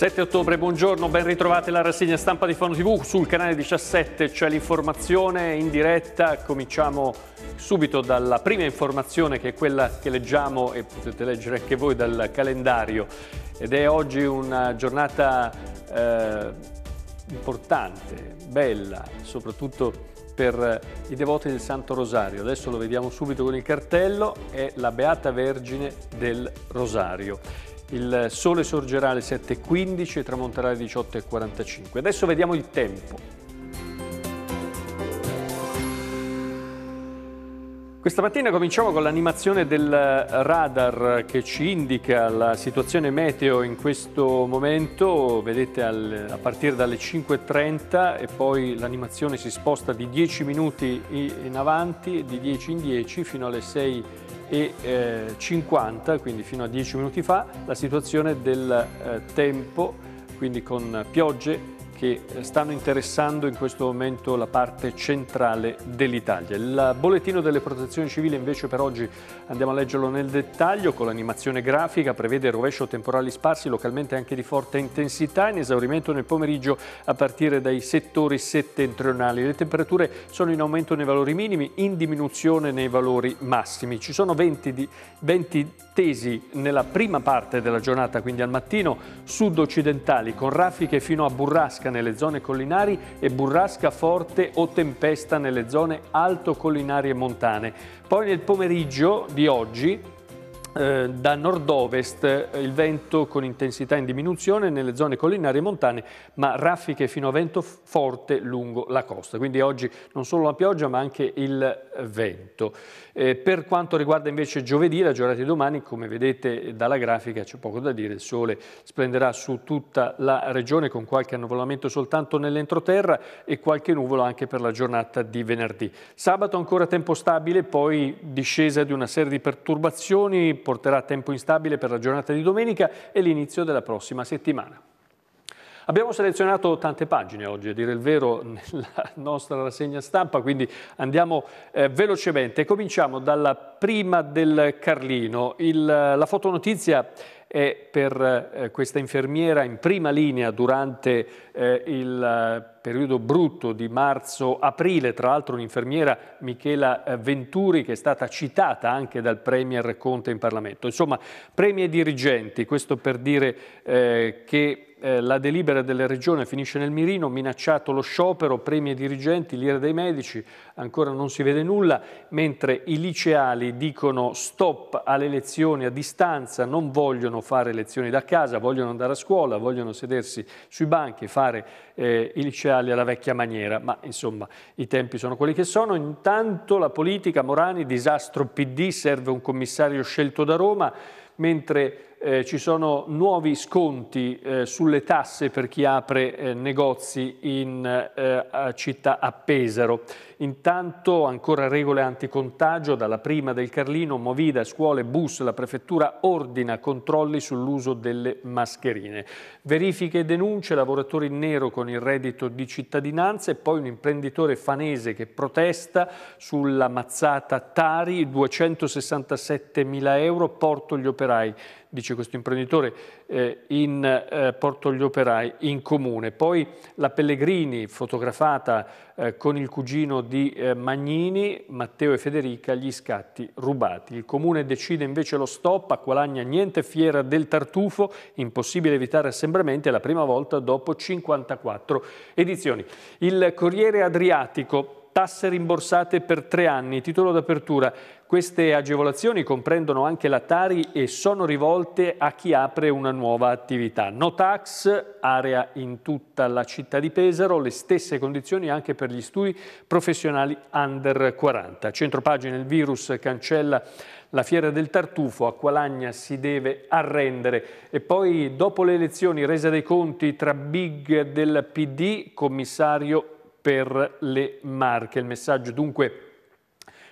7 ottobre, buongiorno, ben ritrovati alla rassegna stampa di Fono TV. Sul canale 17 c'è l'informazione in diretta. Cominciamo subito dalla prima informazione che è quella che leggiamo e potete leggere anche voi dal calendario. Ed è oggi una giornata eh, importante, bella, soprattutto per i devoti del Santo Rosario. Adesso lo vediamo subito con il cartello, è la Beata Vergine del Rosario. Il sole sorgerà alle 7.15 e tramonterà alle 18.45. Adesso vediamo il tempo. Questa mattina cominciamo con l'animazione del radar che ci indica la situazione meteo in questo momento, vedete al, a partire dalle 5.30 e poi l'animazione si sposta di 10 minuti in avanti, di 10 in 10 fino alle 6.30 e 50, eh, quindi fino a 10 minuti fa, la situazione del eh, tempo, quindi con piogge che stanno interessando in questo momento la parte centrale dell'Italia. Il bollettino delle protezioni civili invece per oggi andiamo a leggerlo nel dettaglio con l'animazione grafica, prevede rovescio temporali sparsi, localmente anche di forte intensità, in esaurimento nel pomeriggio a partire dai settori settentrionali. Le temperature sono in aumento nei valori minimi, in diminuzione nei valori massimi. Ci sono 20, di, 20 tesi nella prima parte della giornata, quindi al mattino, sud-occidentali con raffiche fino a burrasca nelle zone collinari e burrasca forte o tempesta nelle zone altocollinari e montane. Poi nel pomeriggio di oggi eh, da nord-ovest eh, il vento con intensità in diminuzione nelle zone collinari e montane, ma raffiche fino a vento forte lungo la costa. Quindi oggi non solo la pioggia ma anche il vento. Eh, per quanto riguarda invece giovedì, la giornata di domani, come vedete dalla grafica c'è poco da dire, il sole splenderà su tutta la regione con qualche annuvolamento soltanto nell'entroterra e qualche nuvola anche per la giornata di venerdì. Sabato ancora tempo stabile, poi discesa di una serie di perturbazioni porterà tempo instabile per la giornata di domenica e l'inizio della prossima settimana. Abbiamo selezionato tante pagine oggi, a dire il vero, nella nostra rassegna stampa, quindi andiamo eh, velocemente. Cominciamo dalla prima del Carlino. Il, la fotonotizia è per eh, questa infermiera in prima linea durante eh, il eh, periodo brutto di marzo-aprile, tra l'altro un'infermiera Michela eh, Venturi che è stata citata anche dal Premier Conte in Parlamento. Insomma, premi e dirigenti, questo per dire eh, che eh, la delibera della regione finisce nel mirino, minacciato lo sciopero, premi ai dirigenti, l'ira dei medici, ancora non si vede nulla, mentre i liceali dicono stop alle lezioni a distanza, non vogliono fare lezioni da casa, vogliono andare a scuola, vogliono sedersi sui banchi, fare eh, i liceali alla vecchia maniera, ma insomma i tempi sono quelli che sono. Intanto la politica, Morani, disastro PD, serve un commissario scelto da Roma, mentre eh, ci sono nuovi sconti eh, sulle tasse per chi apre eh, negozi in eh, città a Pesaro. Intanto ancora regole anticontagio, dalla prima del Carlino, Movida, scuole, bus, la prefettura ordina controlli sull'uso delle mascherine. Verifiche e denunce, lavoratori in nero con il reddito di cittadinanza e poi un imprenditore fanese che protesta sulla mazzata Tari, 267 mila euro, porto gli operai dice questo imprenditore, eh, in eh, Porto gli Operai, in comune. Poi la Pellegrini, fotografata eh, con il cugino di eh, Magnini, Matteo e Federica, gli scatti rubati. Il comune decide invece lo stop, Acqualagna niente fiera del tartufo, impossibile evitare assembramenti, è la prima volta dopo 54 edizioni. Il Corriere Adriatico tasse rimborsate per tre anni, titolo d'apertura. Queste agevolazioni comprendono anche la Tari e sono rivolte a chi apre una nuova attività. No tax, area in tutta la città di Pesaro, le stesse condizioni anche per gli studi professionali under 40. Centropagine, il virus cancella la fiera del tartufo, a Qualagna si deve arrendere e poi dopo le elezioni resa dei conti tra big del PD, commissario per le Marche. Il messaggio dunque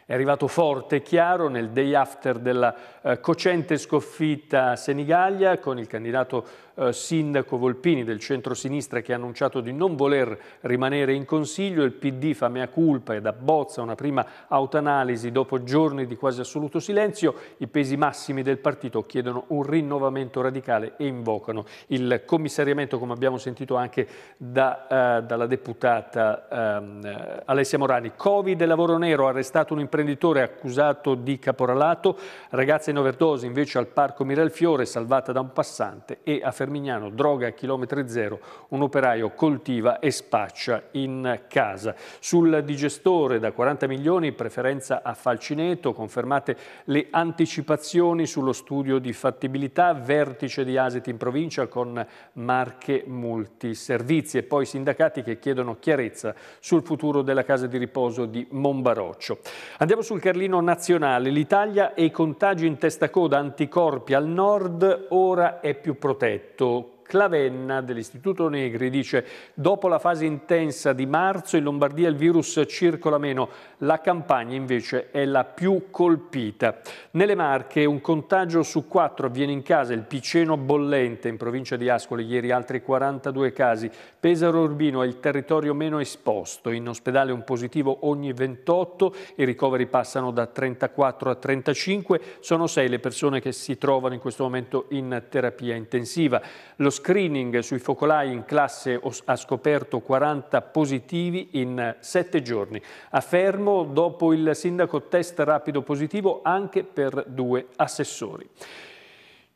è arrivato forte e chiaro nel day after della eh, cocente sconfitta a Senigallia con il candidato eh, sindaco Volpini del centro-sinistra che ha annunciato di non voler rimanere in Consiglio, il PD fa mea culpa ed abbozza una prima autoanalisi dopo giorni di quasi assoluto silenzio, i pesi massimi del partito chiedono un rinnovamento radicale e invocano il commissariamento come abbiamo sentito anche da, eh, dalla deputata eh, Alessia Morani. Covid e lavoro nero, arrestato un imprenditore accusato di caporalato, ragazza in overdose invece al parco Miralfiore salvata da un passante e affermata Permignano, droga a chilometri zero, un operaio coltiva e spaccia in casa. Sul digestore da 40 milioni, preferenza a Falcineto, confermate le anticipazioni sullo studio di fattibilità, vertice di Aset in provincia con marche multiservizi e poi sindacati che chiedono chiarezza sul futuro della casa di riposo di Monbaroccio. Andiamo sul Carlino nazionale, l'Italia e i contagi in testa coda, anticorpi al nord, ora è più protetto. detto Clavenna dell'Istituto Negri dice dopo la fase intensa di marzo in Lombardia il virus circola meno, la campagna invece è la più colpita. Nelle Marche un contagio su quattro avviene in casa, il Piceno bollente in provincia di Ascoli ieri altri 42 casi, Pesaro Urbino è il territorio meno esposto, in ospedale un positivo ogni 28, i ricoveri passano da 34 a 35, sono sei le persone che si trovano in questo momento in terapia intensiva. Lo screening sui focolai in classe ha scoperto 40 positivi in 7 giorni. A Fermo, dopo il sindaco, test rapido positivo anche per due assessori.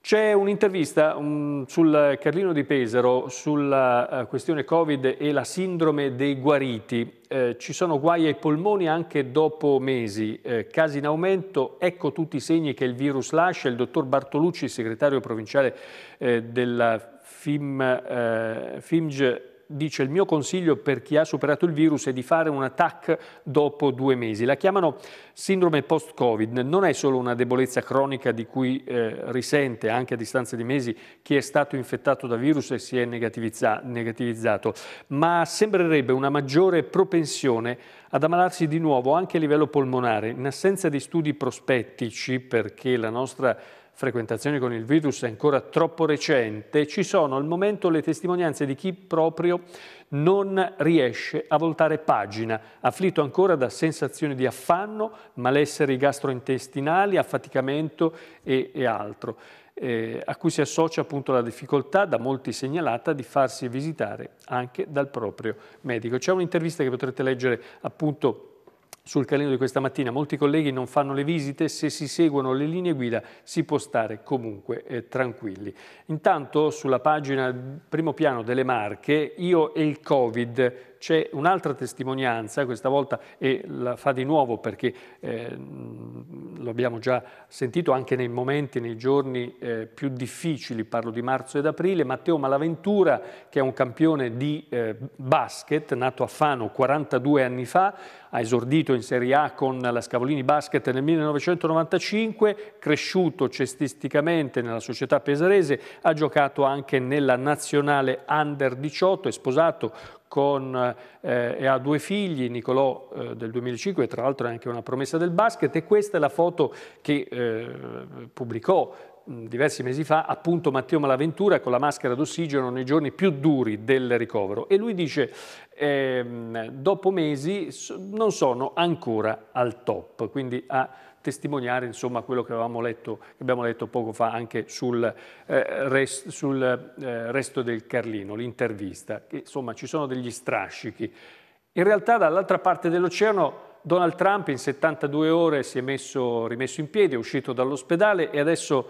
C'è un'intervista um, sul Carlino di Pesaro sulla uh, questione Covid e la sindrome dei guariti. Eh, ci sono guai ai polmoni anche dopo mesi, eh, casi in aumento, ecco tutti i segni che il virus lascia. Il dottor Bartolucci, segretario provinciale eh, della Fim, eh, Fimge dice il mio consiglio per chi ha superato il virus è di fare un attack dopo due mesi. La chiamano sindrome post-Covid, non è solo una debolezza cronica di cui eh, risente anche a distanza di mesi chi è stato infettato da virus e si è negativizza negativizzato, ma sembrerebbe una maggiore propensione ad ammalarsi di nuovo anche a livello polmonare, in assenza di studi prospettici perché la nostra frequentazione con il virus è ancora troppo recente, ci sono al momento le testimonianze di chi proprio non riesce a voltare pagina, afflitto ancora da sensazioni di affanno, malesseri gastrointestinali, affaticamento e, e altro, eh, a cui si associa appunto la difficoltà, da molti segnalata, di farsi visitare anche dal proprio medico. C'è un'intervista che potrete leggere appunto sul calendario di questa mattina molti colleghi non fanno le visite, se si seguono le linee guida si può stare comunque eh, tranquilli. Intanto sulla pagina primo piano delle Marche, io e il Covid, c'è un'altra testimonianza, questa volta e la fa di nuovo perché eh, lo abbiamo già sentito anche nei momenti, nei giorni eh, più difficili, parlo di marzo ed aprile, Matteo Malaventura che è un campione di eh, basket, nato a Fano 42 anni fa, ha esordito in Serie A con la Scavolini Basket nel 1995, cresciuto cestisticamente nella società pesarese, ha giocato anche nella nazionale Under 18, è sposato con, eh, e ha due figli, Nicolò eh, del 2005, tra l'altro è anche una promessa del basket, e questa è la foto che eh, pubblicò diversi mesi fa appunto Matteo Malaventura con la maschera d'ossigeno nei giorni più duri del ricovero e lui dice ehm, dopo mesi non sono ancora al top, quindi a testimoniare insomma quello che, avevamo letto, che abbiamo letto poco fa anche sul, eh, rest, sul eh, resto del Carlino, l'intervista, insomma ci sono degli strascichi. In realtà dall'altra parte dell'oceano Donald Trump in 72 ore si è messo, rimesso in piedi, è uscito dall'ospedale e adesso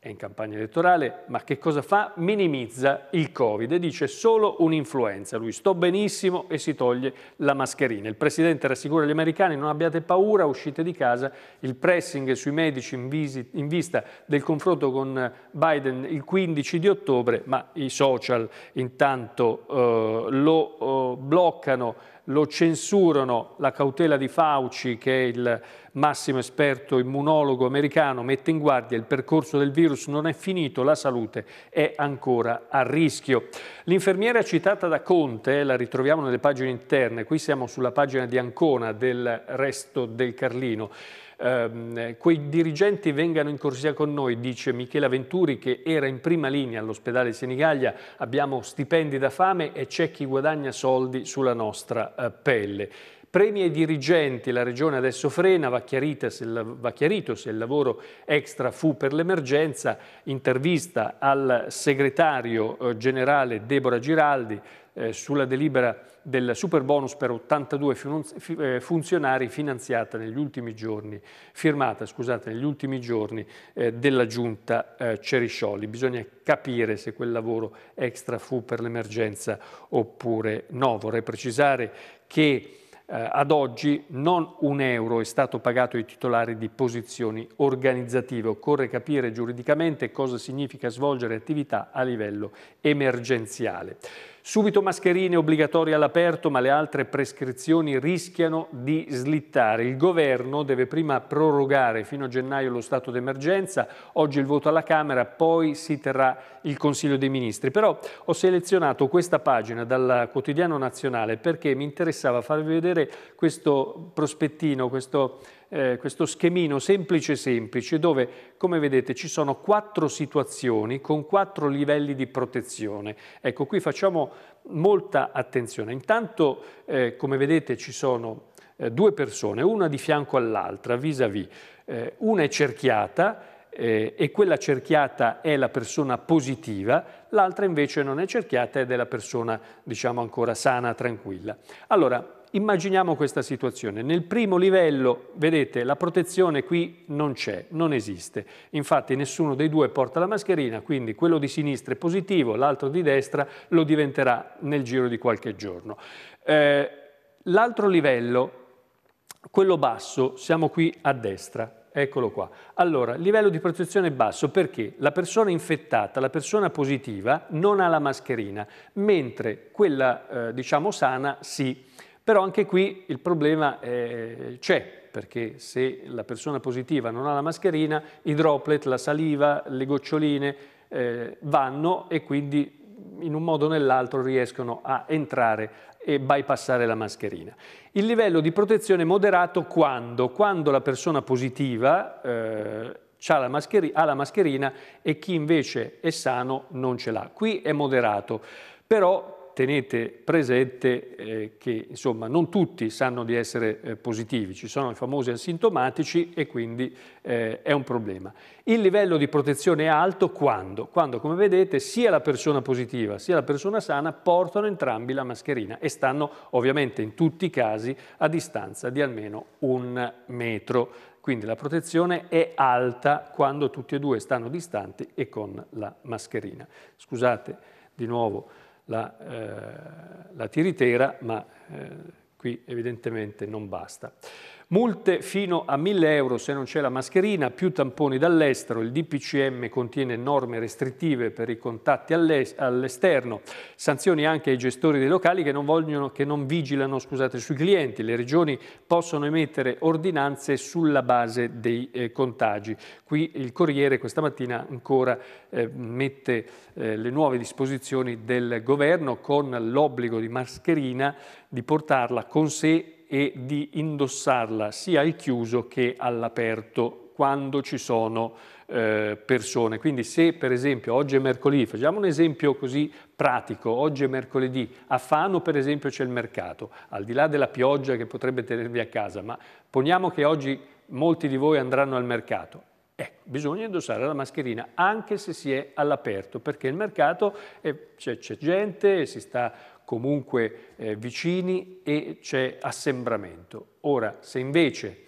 è in campagna elettorale, ma che cosa fa? Minimizza il Covid e dice solo un'influenza. Lui sto benissimo e si toglie la mascherina. Il Presidente rassicura gli americani non abbiate paura, uscite di casa. Il pressing sui medici in, visit, in vista del confronto con Biden il 15 di ottobre, ma i social intanto eh, lo eh, bloccano lo censurano la cautela di Fauci, che è il massimo esperto immunologo americano, mette in guardia il percorso del virus non è finito, la salute è ancora a rischio. L'infermiera citata da Conte, la ritroviamo nelle pagine interne, qui siamo sulla pagina di Ancona del resto del Carlino, Ehm, quei dirigenti vengano in corsia con noi, dice Michela Venturi che era in prima linea all'ospedale Senigallia, abbiamo stipendi da fame e c'è chi guadagna soldi sulla nostra eh, pelle. Premi ai dirigenti, la Regione adesso frena, va, se va chiarito se il lavoro extra fu per l'emergenza, intervista al segretario eh, generale Deborah Giraldi, eh, sulla delibera del super bonus per 82 eh, funzionari finanziata negli ultimi giorni, firmata scusate, negli ultimi giorni eh, della giunta eh, Ceriscioli. Bisogna capire se quel lavoro extra fu per l'emergenza oppure no. Vorrei precisare che eh, ad oggi non un euro è stato pagato ai titolari di posizioni organizzative. Occorre capire giuridicamente cosa significa svolgere attività a livello emergenziale. Subito mascherine obbligatorie all'aperto, ma le altre prescrizioni rischiano di slittare. Il governo deve prima prorogare fino a gennaio lo stato d'emergenza, oggi il voto alla Camera, poi si terrà il Consiglio dei Ministri. Però ho selezionato questa pagina dal quotidiano nazionale perché mi interessava farvi vedere questo prospettino, questo eh, questo schemino semplice semplice dove, come vedete, ci sono quattro situazioni con quattro livelli di protezione. Ecco, qui facciamo molta attenzione. Intanto, eh, come vedete, ci sono eh, due persone, una di fianco all'altra, vis-à-vis. Eh, una è cerchiata eh, e quella cerchiata è la persona positiva, l'altra invece non è cerchiata ed è la persona, diciamo, ancora sana, tranquilla. Allora, immaginiamo questa situazione. Nel primo livello, vedete, la protezione qui non c'è, non esiste. Infatti nessuno dei due porta la mascherina, quindi quello di sinistra è positivo, l'altro di destra lo diventerà nel giro di qualche giorno. Eh, l'altro livello, quello basso, siamo qui a destra, Eccolo qua. Allora, livello di protezione basso perché la persona infettata, la persona positiva, non ha la mascherina, mentre quella, eh, diciamo, sana sì. Però anche qui il problema eh, c'è, perché se la persona positiva non ha la mascherina, i droplet, la saliva, le goccioline eh, vanno e quindi in un modo o nell'altro riescono a entrare e bypassare la mascherina. Il livello di protezione è moderato quando? Quando la persona positiva eh, ha, la ha la mascherina e chi invece è sano non ce l'ha. Qui è moderato, però tenete presente eh, che insomma, non tutti sanno di essere eh, positivi, ci sono i famosi asintomatici e quindi eh, è un problema. Il livello di protezione è alto quando? Quando, come vedete, sia la persona positiva sia la persona sana portano entrambi la mascherina e stanno ovviamente in tutti i casi a distanza di almeno un metro. Quindi la protezione è alta quando tutti e due stanno distanti e con la mascherina. Scusate di nuovo la, eh, la tiritera, ma eh, qui evidentemente non basta. Multe fino a 1000 euro se non c'è la mascherina, più tamponi dall'estero. Il DPCM contiene norme restrittive per i contatti all'esterno, sanzioni anche ai gestori dei locali che non, vogliono, che non vigilano scusate, sui clienti. Le regioni possono emettere ordinanze sulla base dei eh, contagi. Qui il Corriere questa mattina ancora eh, mette eh, le nuove disposizioni del governo con l'obbligo di mascherina di portarla con sé e di indossarla sia al chiuso che all'aperto quando ci sono eh, persone. Quindi se per esempio oggi è mercoledì, facciamo un esempio così pratico, oggi è mercoledì, a Fano per esempio c'è il mercato, al di là della pioggia che potrebbe tenervi a casa, ma poniamo che oggi molti di voi andranno al mercato, Ecco, bisogna indossare la mascherina anche se si è all'aperto, perché il mercato c'è gente, si sta comunque eh, vicini e c'è assembramento. Ora, se invece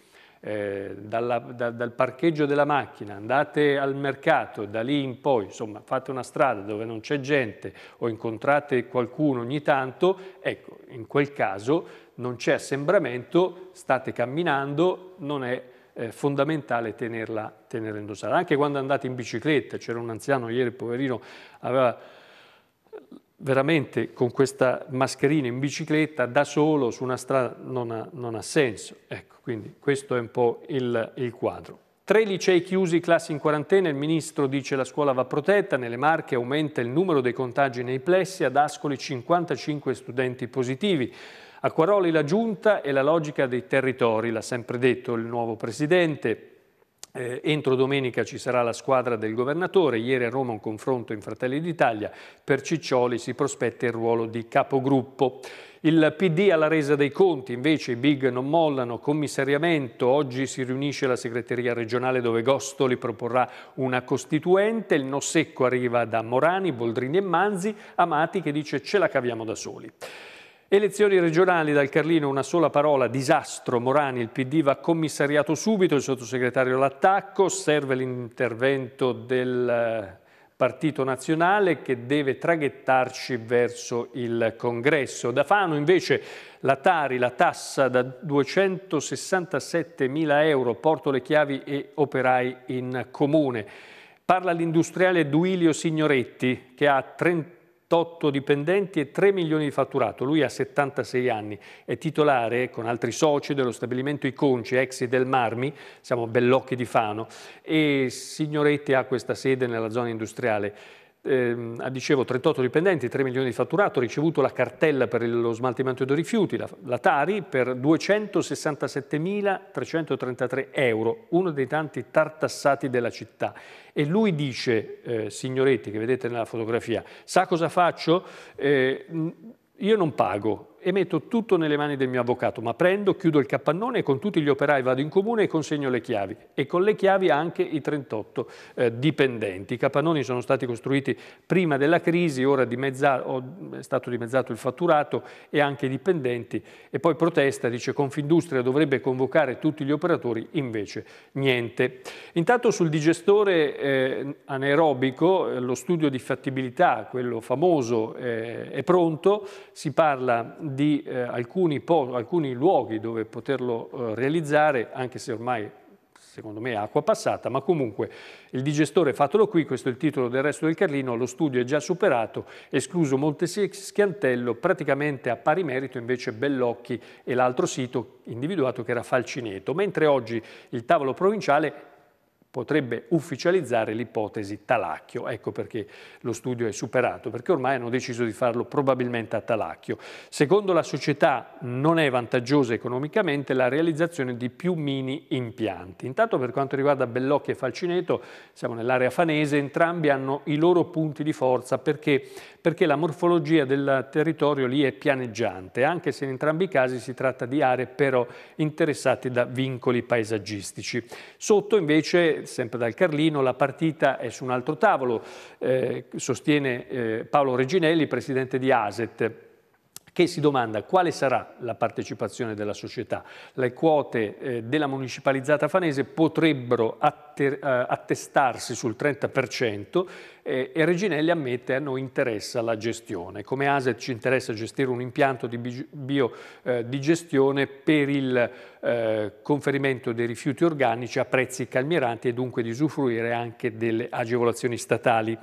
eh, dalla, da, dal parcheggio della macchina andate al mercato, da lì in poi, insomma, fate una strada dove non c'è gente o incontrate qualcuno ogni tanto, ecco, in quel caso non c'è assembramento, state camminando, non è eh, fondamentale tenerla, tenerla indossata. Anche quando andate in bicicletta, c'era un anziano ieri, poverino, aveva veramente con questa mascherina in bicicletta da solo su una strada non ha, non ha senso. Ecco, quindi questo è un po' il, il quadro. Tre licei chiusi, classi in quarantena, il ministro dice la scuola va protetta, nelle Marche aumenta il numero dei contagi nei plessi, ad Ascoli 55 studenti positivi. A Quaroli la giunta e la logica dei territori, l'ha sempre detto il nuovo presidente, eh, entro domenica ci sarà la squadra del governatore, ieri a Roma un confronto in Fratelli d'Italia, per Ciccioli si prospetta il ruolo di capogruppo. Il PD alla resa dei conti, invece i big non mollano, commissariamento, oggi si riunisce la segreteria regionale dove Gostoli proporrà una costituente, il no secco arriva da Morani, Boldrini e Manzi, Amati che dice ce la caviamo da soli. Elezioni regionali dal Carlino, una sola parola, disastro. Morani, il PD va commissariato subito, il sottosegretario l'attacco, serve l'intervento del eh, partito nazionale che deve traghettarci verso il congresso. Da Fano invece la Tari, la tassa da 267 mila euro, porto le chiavi e operai in comune. Parla l'industriale Duilio Signoretti che ha 30 28 dipendenti e 3 milioni di fatturato. Lui ha 76 anni, è titolare con altri soci dello stabilimento I ex del Marmi, siamo Bellocchi di Fano, e Signoretti ha questa sede nella zona industriale eh, dicevo 38 dipendenti, 3 milioni di fatturato, ricevuto la cartella per lo smaltimento dei rifiuti, la, la Tari, per 267.333 euro, uno dei tanti tartassati della città. E lui dice, eh, signoretti che vedete nella fotografia, sa cosa faccio? Eh, io non pago, e metto tutto nelle mani del mio avvocato, ma prendo, chiudo il capannone e con tutti gli operai vado in comune e consegno le chiavi. E con le chiavi anche i 38 eh, dipendenti. I capannoni sono stati costruiti prima della crisi, ora dimezzato, mm, è stato dimezzato il fatturato e anche i dipendenti. E poi protesta, dice Confindustria dovrebbe convocare tutti gli operatori, invece niente. Intanto sul digestore eh, anaerobico, eh, lo studio di fattibilità, quello famoso, eh, è pronto, si parla di di eh, alcuni, alcuni, luoghi dove poterlo eh, realizzare, anche se ormai secondo me è acqua passata, ma comunque il digestore fatelo qui, questo è il titolo del resto del Carlino, lo studio è già superato, escluso Schiantello, praticamente a pari merito invece Bellocchi e l'altro sito individuato che era Falcineto, mentre oggi il tavolo provinciale potrebbe ufficializzare l'ipotesi Talacchio. Ecco perché lo studio è superato, perché ormai hanno deciso di farlo probabilmente a Talacchio. Secondo la società non è vantaggiosa economicamente la realizzazione di più mini impianti. Intanto per quanto riguarda Bellocchi e Falcineto, siamo nell'area fanese, entrambi hanno i loro punti di forza perché perché la morfologia del territorio lì è pianeggiante, anche se in entrambi i casi si tratta di aree però interessate da vincoli paesaggistici. Sotto invece, sempre dal Carlino, la partita è su un altro tavolo, eh, sostiene eh, Paolo Reginelli, presidente di ASET che si domanda quale sarà la partecipazione della società. Le quote eh, della municipalizzata fanese potrebbero attivare atter, eh, attestarsi sul 30% eh, e, Reginelli ammette a noi interessa la gestione. Come ASET ci interessa gestire un impianto di biodigestione eh, per il conferimento dei rifiuti organici a prezzi calmieranti e dunque di usufruire anche delle agevolazioni statali.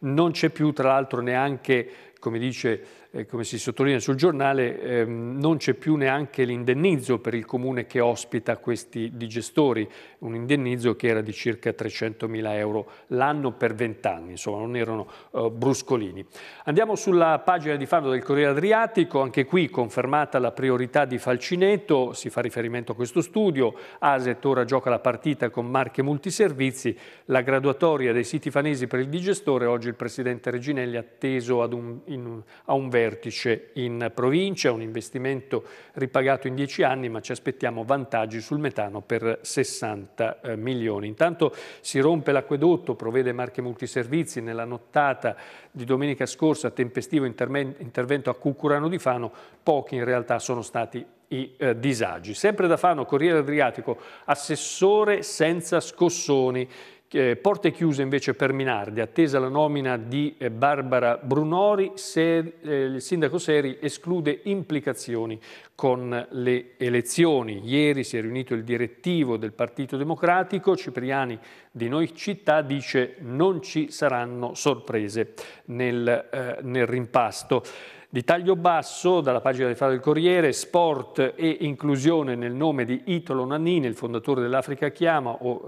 Non c'è più tra l'altro neanche, come dice eh, come si sottolinea sul giornale, ehm, non c'è più neanche l'indennizzo per il comune che ospita questi digestori, un indennizzo che era di diciamo, circa 300.000 euro l'anno per 20 anni, insomma non erano eh, bruscolini. Andiamo sulla pagina di Fano del Corriere Adriatico, anche qui confermata la priorità di Falcineto, si fa riferimento a questo studio, Aset ora gioca la partita con marche multiservizi, la graduatoria dei siti fanesi per il digestore, oggi il Presidente Reginelli ha atteso un, in, a un vertice in provincia, un investimento ripagato in 10 anni, ma ci aspettiamo vantaggi sul metano per 60 eh, milioni. Intanto Intanto si rompe l'acquedotto, provvede Marche Multiservizi nella nottata di domenica scorsa, tempestivo intervento a Cucurano di Fano, pochi in realtà sono stati i eh, disagi. Sempre da Fano, Corriere Adriatico, assessore senza scossoni, eh, porte chiuse invece per Minardi, attesa la nomina di eh, Barbara Brunori, se eh, il sindaco Seri esclude implicazioni con le elezioni. Ieri si è riunito il direttivo del Partito Democratico, Cipriani di Noi Città dice non ci saranno sorprese nel, eh, nel rimpasto. Di taglio basso, dalla pagina di Faro del Corriere, sport e inclusione nel nome di Italo Nannini, il fondatore dell'Africa Chiama, o,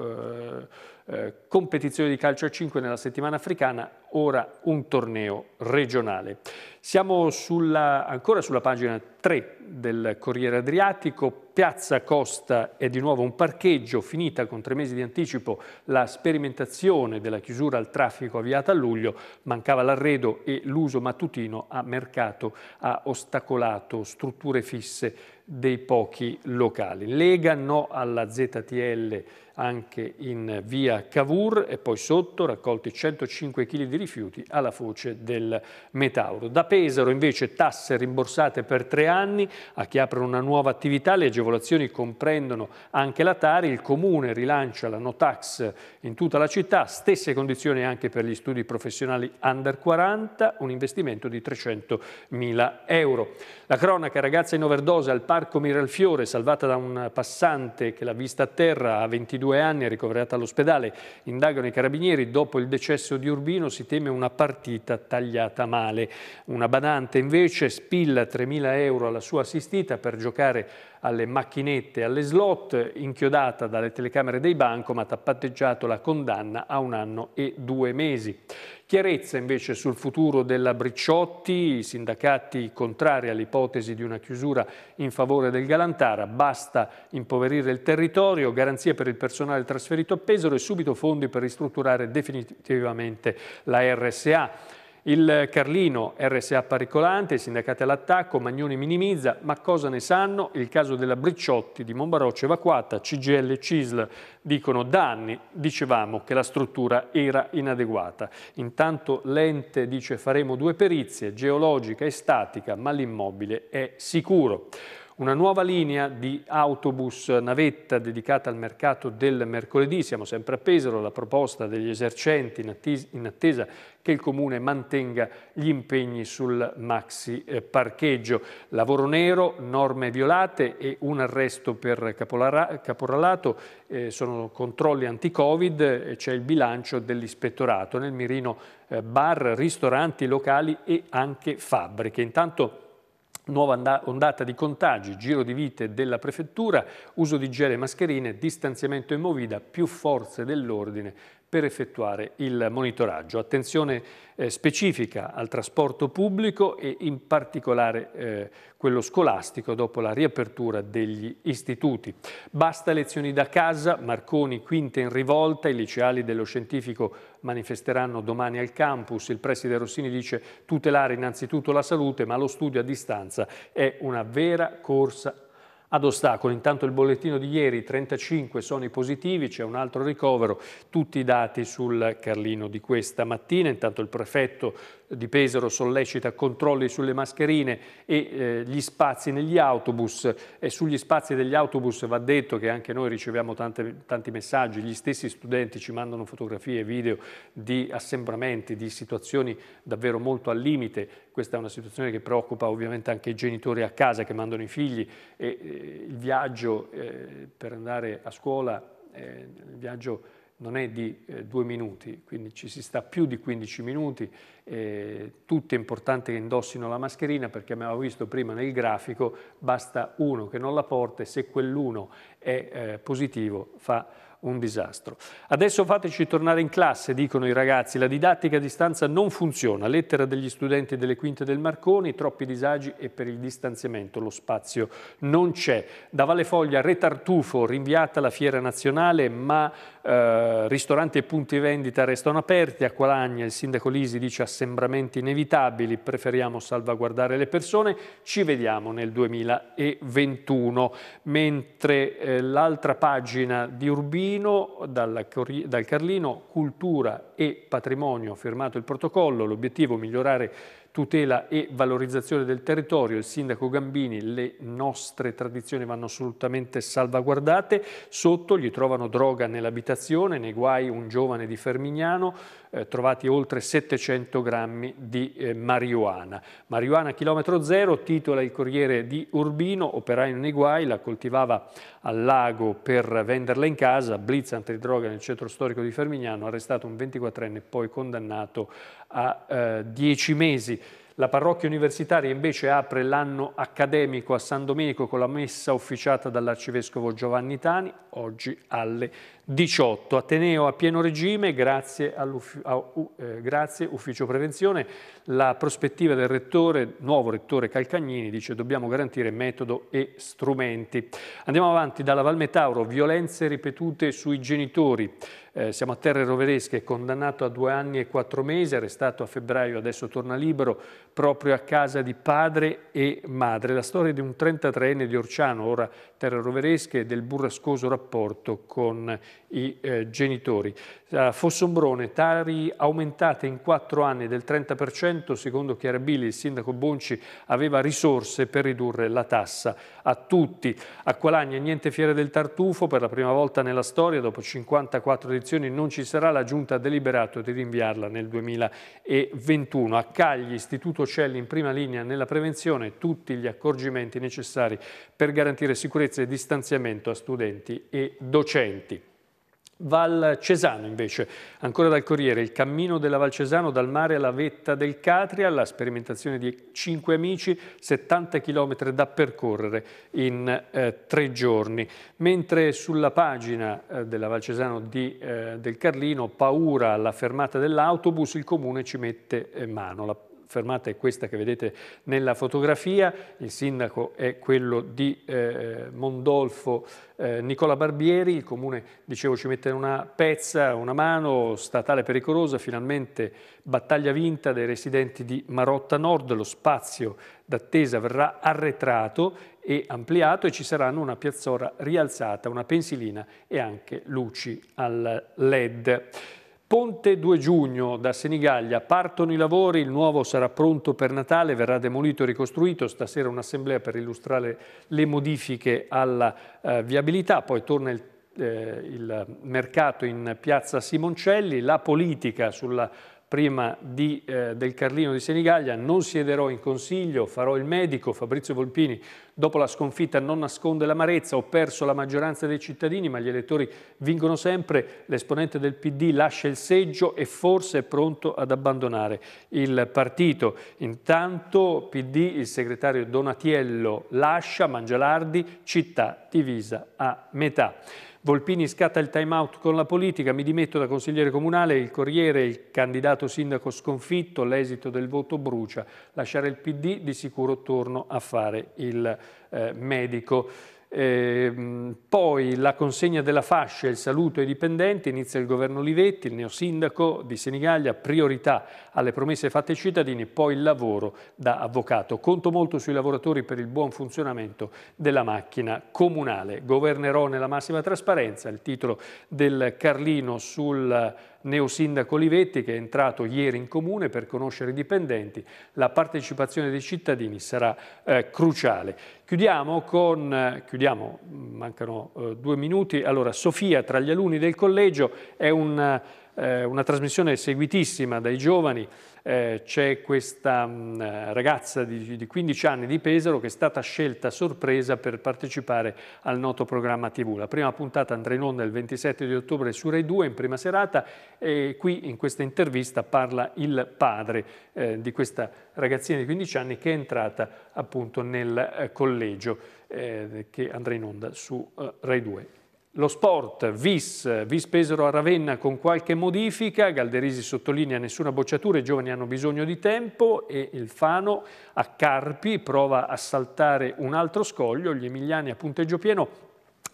eh, eh, competizione di calcio a 5 nella settimana africana ora un torneo regionale. Siamo sulla, ancora sulla pagina 3 del Corriere Adriatico, Piazza Costa è di nuovo un parcheggio, finita con tre mesi di anticipo la sperimentazione della chiusura al traffico avviata a luglio, mancava l'arredo e l'uso mattutino a mercato ha ostacolato strutture fisse dei pochi locali. Lega no alla ZTL anche in via Cavour e poi sotto raccolti 105 kg di rifiuti alla foce del Metauro. Da Pesaro invece tasse rimborsate per tre anni a chi aprono una nuova attività, le agevolazioni comprendono anche la Tari, il Comune rilancia la no tax in tutta la città, stesse condizioni anche per gli studi professionali under 40, un investimento di 300 mila euro. La cronaca ragazza in overdose al parco Miralfiore, salvata da un passante che l'ha vista a terra a 22 anni e ricoverata all'ospedale, indagano i carabinieri dopo il decesso di Urbino, si teme una partita tagliata male. Una badante invece spilla 3.000 euro alla sua assistita per giocare alle macchinette, alle slot, inchiodata dalle telecamere dei bancomat ha patteggiato la condanna a un anno e due mesi. Chiarezza invece sul futuro della Bricciotti, i sindacati contrari all'ipotesi di una chiusura in favore del Galantara, basta impoverire il territorio, garanzie per il personale trasferito a Pesaro e subito fondi per ristrutturare definitivamente la RSA. Il Carlino, RSA Paricolante, sindacati all'attacco, Magnoni minimizza, ma cosa ne sanno? Il caso della Bricciotti di Monbaroccio evacuata, CGL e CISL dicono da anni dicevamo che la struttura era inadeguata. Intanto l'ente dice faremo due perizie, geologica e statica, ma l'immobile è sicuro una nuova linea di autobus navetta dedicata al mercato del mercoledì. Siamo sempre a Pesaro, la proposta degli esercenti in attesa che il Comune mantenga gli impegni sul maxi eh, parcheggio. Lavoro nero, norme violate e un arresto per caporalato, eh, sono controlli anti-Covid, c'è il bilancio dell'ispettorato nel mirino eh, bar, ristoranti, locali e anche fabbriche. Intanto Nuova ondata di contagi, giro di vite della prefettura, uso di gel e mascherine, distanziamento in movida, più forze dell'ordine per effettuare il monitoraggio. Attenzione eh, specifica al trasporto pubblico e in particolare eh, quello scolastico dopo la riapertura degli istituti. Basta lezioni da casa, Marconi quinte in rivolta, i liceali dello scientifico manifesteranno domani al campus, il preside Rossini dice tutelare innanzitutto la salute ma lo studio a distanza è una vera corsa ad ostacoli. Intanto il bollettino di ieri, 35 sono i positivi, c'è un altro ricovero, tutti i dati sul Carlino di questa mattina. Intanto il prefetto di Pesaro sollecita controlli sulle mascherine e eh, gli spazi negli autobus e sugli spazi degli autobus va detto che anche noi riceviamo tante, tanti messaggi, gli stessi studenti ci mandano fotografie e video di assembramenti, di situazioni davvero molto al limite, questa è una situazione che preoccupa ovviamente anche i genitori a casa che mandano i figli e, eh, il viaggio eh, per andare a scuola, eh, il viaggio non è di eh, due minuti, quindi ci si sta più di 15 minuti, tutti è importante che indossino la mascherina perché abbiamo visto prima nel grafico, basta uno che non la porta e se quell'uno è positivo fa un disastro. Adesso fateci tornare in classe, dicono i ragazzi, la didattica a distanza non funziona, lettera degli studenti delle quinte del Marconi, troppi disagi e per il distanziamento lo spazio non c'è. Da Valle Foglia, Retartufo, rinviata la fiera nazionale, ma eh, ristoranti e punti vendita restano aperti, a Qualagna il sindaco Lisi dice assembramenti inevitabili, preferiamo salvaguardare le persone, ci vediamo nel 2021. Mentre eh, l'altra pagina di Urbino Torino, dal Carlino, Cultura e Patrimonio firmato il protocollo, l'obiettivo è migliorare tutela e valorizzazione del territorio. Il sindaco Gambini, le nostre tradizioni vanno assolutamente salvaguardate, sotto gli trovano droga nell'abitazione, nei guai un giovane di Fermignano, eh, trovati oltre 700 grammi di eh, marijuana. Marijuana chilometro zero, titola il Corriere di Urbino, operaio nei guai, la coltivava al lago per venderla in casa, blitz antidroga nel centro storico di Fermignano, arrestato un 24enne poi condannato a eh, mesi. La parrocchia universitaria invece apre l'anno accademico a San Domenico con la messa officiata dall'arcivescovo Giovanni Tani, oggi alle 18, Ateneo a pieno regime, grazie, a, uh, grazie Ufficio Prevenzione. La prospettiva del rettore, nuovo rettore Calcagnini, dice dobbiamo garantire metodo e strumenti. Andiamo avanti dalla Valmetauro, violenze ripetute sui genitori. Eh, siamo a Terre Roveresche, condannato a due anni e quattro mesi, arrestato a febbraio, adesso torna libero, proprio a casa di padre e madre. La storia di un 33enne di Orciano, ora Terre Roveresche, del burrascoso rapporto con i eh, genitori. A eh, Fossombrone, Tari aumentate in quattro anni del 30%, secondo Chiara Chiarabili il sindaco Bonci aveva risorse per ridurre la tassa a tutti. A Qualagna niente fiera del tartufo, per la prima volta nella storia, dopo 54 edizioni non ci sarà, la giunta ha deliberato di rinviarla nel 2021. A Cagli, Istituto Celli in prima linea nella prevenzione, tutti gli accorgimenti necessari per garantire sicurezza e distanziamento a studenti e docenti. Val Cesano invece, ancora dal Corriere, il cammino della Val Cesano dal mare alla vetta del Catria, la sperimentazione di cinque amici, 70 km da percorrere in eh, tre giorni. Mentre sulla pagina eh, della Val Cesano di, eh, del Carlino, paura alla fermata dell'autobus, il comune ci mette eh, mano. La fermata è questa che vedete nella fotografia, il sindaco è quello di eh, Mondolfo eh, Nicola Barbieri, il comune dicevo ci mette una pezza, una mano, statale pericolosa, finalmente battaglia vinta dai residenti di Marotta Nord, lo spazio d'attesa verrà arretrato e ampliato e ci saranno una piazzora rialzata, una pensilina e anche luci al led. Ponte 2 giugno da Senigallia partono i lavori, il nuovo sarà pronto per Natale, verrà demolito e ricostruito, stasera un'assemblea per illustrare le modifiche alla eh, viabilità, poi torna il eh, il mercato in piazza Simoncelli, la politica sulla prima di, eh, del Carlino di Senigallia, non siederò in consiglio, farò il medico, Fabrizio Volpini, dopo la sconfitta non nasconde l'amarezza, ho perso la maggioranza dei cittadini, ma gli elettori vincono sempre, l'esponente del PD lascia il seggio e forse è pronto ad abbandonare il partito. Intanto PD, il segretario Donatiello lascia Mangialardi, città divisa a metà. Volpini scatta il time out con la politica, mi dimetto da consigliere comunale, il Corriere, il candidato sindaco sconfitto, l'esito del voto brucia, lasciare il PD di sicuro torno a fare il eh, medico. Ehm, poi la consegna della fascia, e il saluto ai dipendenti, inizia il governo Olivetti, il neosindaco di Senigallia, priorità alle promesse fatte ai cittadini, poi il lavoro da avvocato. Conto molto sui lavoratori per il buon funzionamento della macchina comunale. Governerò nella massima trasparenza, il titolo del Carlino sul neosindaco Olivetti che è entrato ieri in comune per conoscere i dipendenti. La partecipazione dei cittadini sarà eh, cruciale. Chiudiamo con, eh, chiudiamo, mancano eh, due minuti, allora Sofia tra gli alunni del collegio è un eh, una trasmissione seguitissima dai giovani, eh, c'è questa mh, mm, ragazza di, di, 15 anni di Pesaro che è stata scelta a sorpresa per partecipare al noto programma TV. La prima puntata andrà in onda il 27 di ottobre su Rai 2 in prima serata e qui in questa intervista parla il padre eh, di questa ragazzina di 15 anni che è entrata appunto nel eh, collegio eh, che andrà in onda su Rai 2. Lo sport, Vis, Vis Pesaro a Ravenna con qualche modifica, Galderisi sottolinea nessuna bocciatura, i giovani hanno bisogno di tempo e il Fano a Carpi prova a saltare un altro scoglio, gli Emiliani a punteggio pieno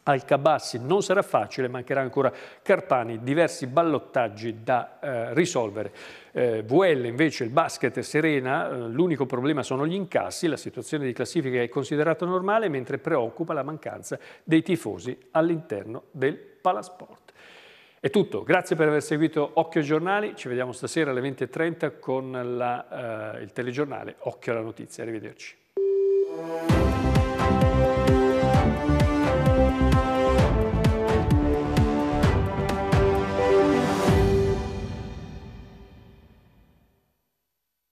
Alcabassi Non sarà facile, mancherà ancora Carpani, diversi ballottaggi da eh, risolvere. Eh, VL invece il basket serena, eh, l'unico problema sono gli incassi, la situazione di classifica è considerata normale mentre preoccupa la mancanza dei tifosi all'interno del Palasport. È tutto, grazie per aver seguito Occhio ai giornali, ci vediamo stasera alle 20.30 con la, eh, il telegiornale Occhio alla notizia, arrivederci.